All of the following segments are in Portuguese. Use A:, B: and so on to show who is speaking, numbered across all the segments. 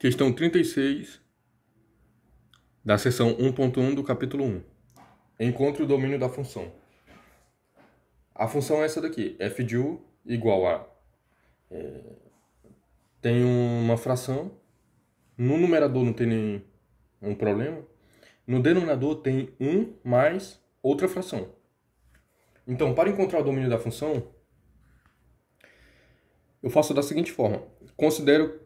A: Questão 36 da seção 1.1 do capítulo 1. Encontre o domínio da função. A função é essa daqui, f de u igual a... É, tem uma fração, no numerador não tem nenhum problema, no denominador tem 1 mais outra fração. Então, para encontrar o domínio da função, eu faço da seguinte forma. Considero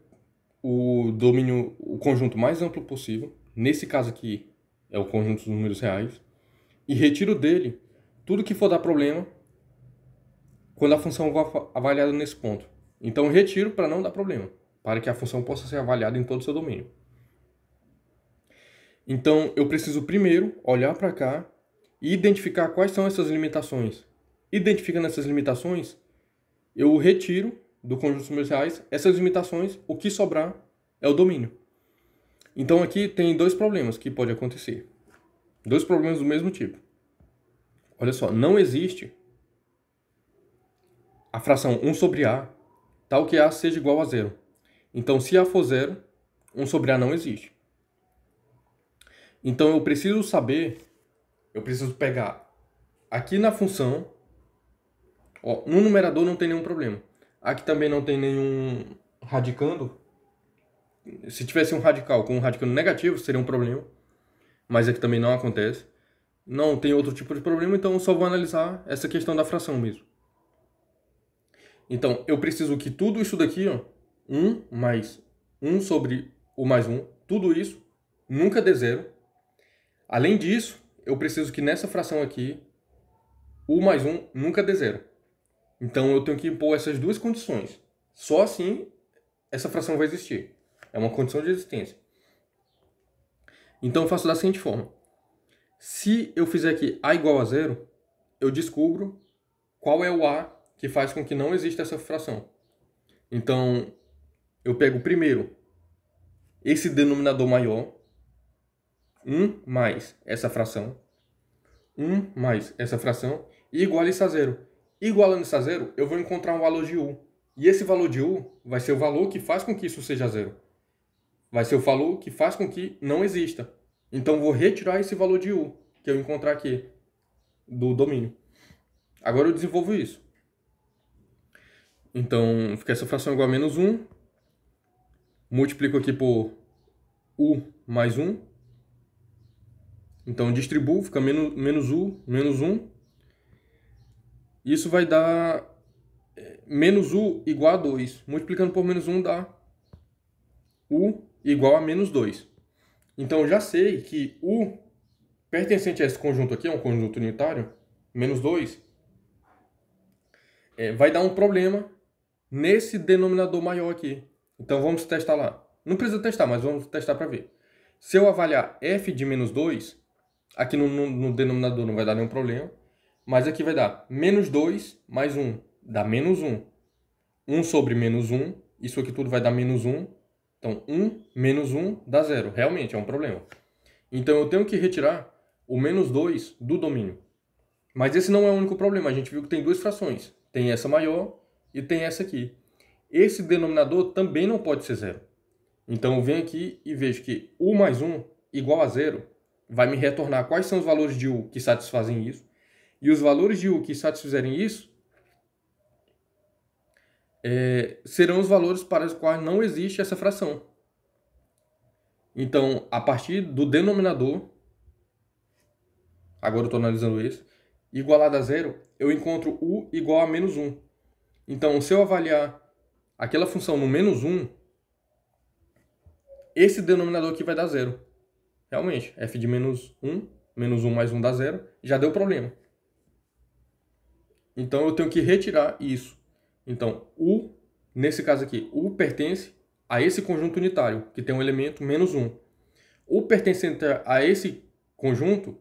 A: o domínio, o conjunto mais amplo possível, nesse caso aqui é o conjunto dos números reais, e retiro dele tudo que for dar problema quando a função for avaliada nesse ponto. Então retiro para não dar problema, para que a função possa ser avaliada em todo o seu domínio. Então eu preciso primeiro olhar para cá e identificar quais são essas limitações. Identificando essas limitações, eu retiro do conjunto reais essas limitações, o que sobrar é o domínio. Então aqui tem dois problemas que pode acontecer. Dois problemas do mesmo tipo. Olha só, não existe a fração 1 sobre A tal que A seja igual a zero. Então se A for zero, 1 sobre A não existe. Então eu preciso saber, eu preciso pegar aqui na função, ó, no numerador não tem nenhum problema. Aqui também não tem nenhum radicando. Se tivesse um radical com um radicando negativo, seria um problema. Mas aqui é também não acontece. Não tem outro tipo de problema, então eu só vou analisar essa questão da fração mesmo. Então, eu preciso que tudo isso daqui, ó, 1 mais 1 sobre o mais 1, tudo isso nunca dê zero. Além disso, eu preciso que nessa fração aqui, o mais 1 nunca dê zero. Então eu tenho que impor essas duas condições. Só assim essa fração vai existir. É uma condição de existência. Então eu faço da seguinte forma. Se eu fizer aqui A igual a zero, eu descubro qual é o A que faz com que não exista essa fração. Então, eu pego primeiro esse denominador maior, 1 mais essa fração, 1 mais essa fração, e igual isso a zero igualando isso a zero, eu vou encontrar um valor de U. E esse valor de U vai ser o valor que faz com que isso seja zero. Vai ser o valor que faz com que não exista. Então, vou retirar esse valor de U que eu encontrar aqui do domínio. Agora eu desenvolvo isso. Então, fica essa fração igual a menos 1. Multiplico aqui por U mais 1. Então, distribuo, fica menos, menos U menos 1 isso vai dar é, menos U igual a 2. Multiplicando por menos 1 dá U igual a menos 2. Então eu já sei que U pertencente a esse conjunto aqui, é um conjunto unitário, menos 2, é, vai dar um problema nesse denominador maior aqui. Então vamos testar lá. Não precisa testar, mas vamos testar para ver. Se eu avaliar f de menos 2, aqui no, no, no denominador não vai dar nenhum problema. Mas aqui vai dar menos 2 mais 1, dá menos 1. 1 sobre menos 1, isso aqui tudo vai dar menos 1. Então, 1 menos 1 dá zero. Realmente, é um problema. Então, eu tenho que retirar o menos 2 do domínio. Mas esse não é o único problema. A gente viu que tem duas frações. Tem essa maior e tem essa aqui. Esse denominador também não pode ser zero. Então, eu venho aqui e vejo que u mais 1 igual a zero vai me retornar quais são os valores de u que satisfazem isso e os valores de U que satisfizerem isso é, serão os valores para os quais não existe essa fração. Então, a partir do denominador, agora eu estou analisando isso, igualado a zero, eu encontro U igual a menos 1. Então, se eu avaliar aquela função no menos 1, esse denominador aqui vai dar zero. Realmente, f de menos 1, menos 1 mais 1 dá zero, já deu problema. Então eu tenho que retirar isso. Então, U, nesse caso aqui, U pertence a esse conjunto unitário, que tem um elemento menos 1. U pertencente a esse conjunto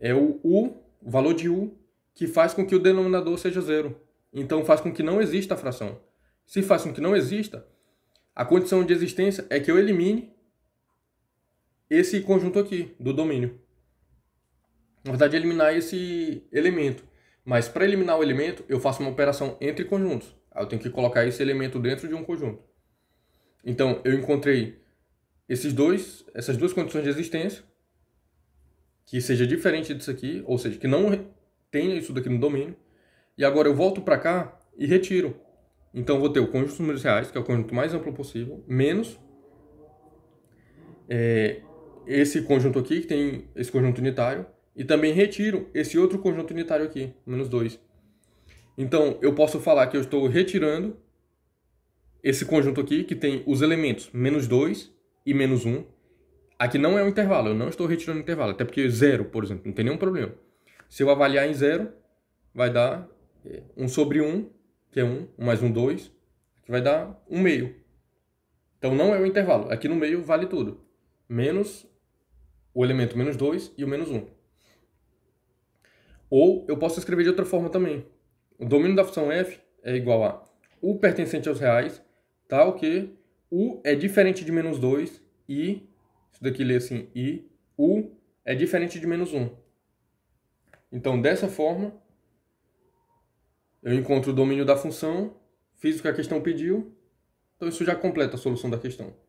A: é o U, o valor de U, que faz com que o denominador seja zero. Então faz com que não exista a fração. Se faz com que não exista, a condição de existência é que eu elimine esse conjunto aqui do domínio. Na verdade, eliminar esse elemento. Mas para eliminar o elemento, eu faço uma operação entre conjuntos. Eu tenho que colocar esse elemento dentro de um conjunto. Então, eu encontrei esses dois, essas duas condições de existência, que seja diferente disso aqui, ou seja, que não tenha isso daqui no domínio. E agora eu volto para cá e retiro. Então, eu vou ter o conjunto dos números reais, que é o conjunto mais amplo possível, menos é, esse conjunto aqui, que tem esse conjunto unitário, e também retiro esse outro conjunto unitário aqui, menos 2. Então, eu posso falar que eu estou retirando esse conjunto aqui, que tem os elementos menos 2 e menos 1. Aqui não é um intervalo, eu não estou retirando intervalo, até porque zero, por exemplo, não tem nenhum problema. Se eu avaliar em zero, vai dar 1 é, sobre 1, que é 1, 1 mais 1, 2, que vai dar 1 meio. Então não é o intervalo, aqui no meio vale tudo. Menos o elemento menos 2 e o menos 1. Ou eu posso escrever de outra forma também. O domínio da função f é igual a u pertencente aos reais, tal que u é diferente de menos 2 e, isso daqui lê assim, e u é diferente de menos 1. Então, dessa forma, eu encontro o domínio da função, fiz o que a questão pediu, então isso já completa a solução da questão.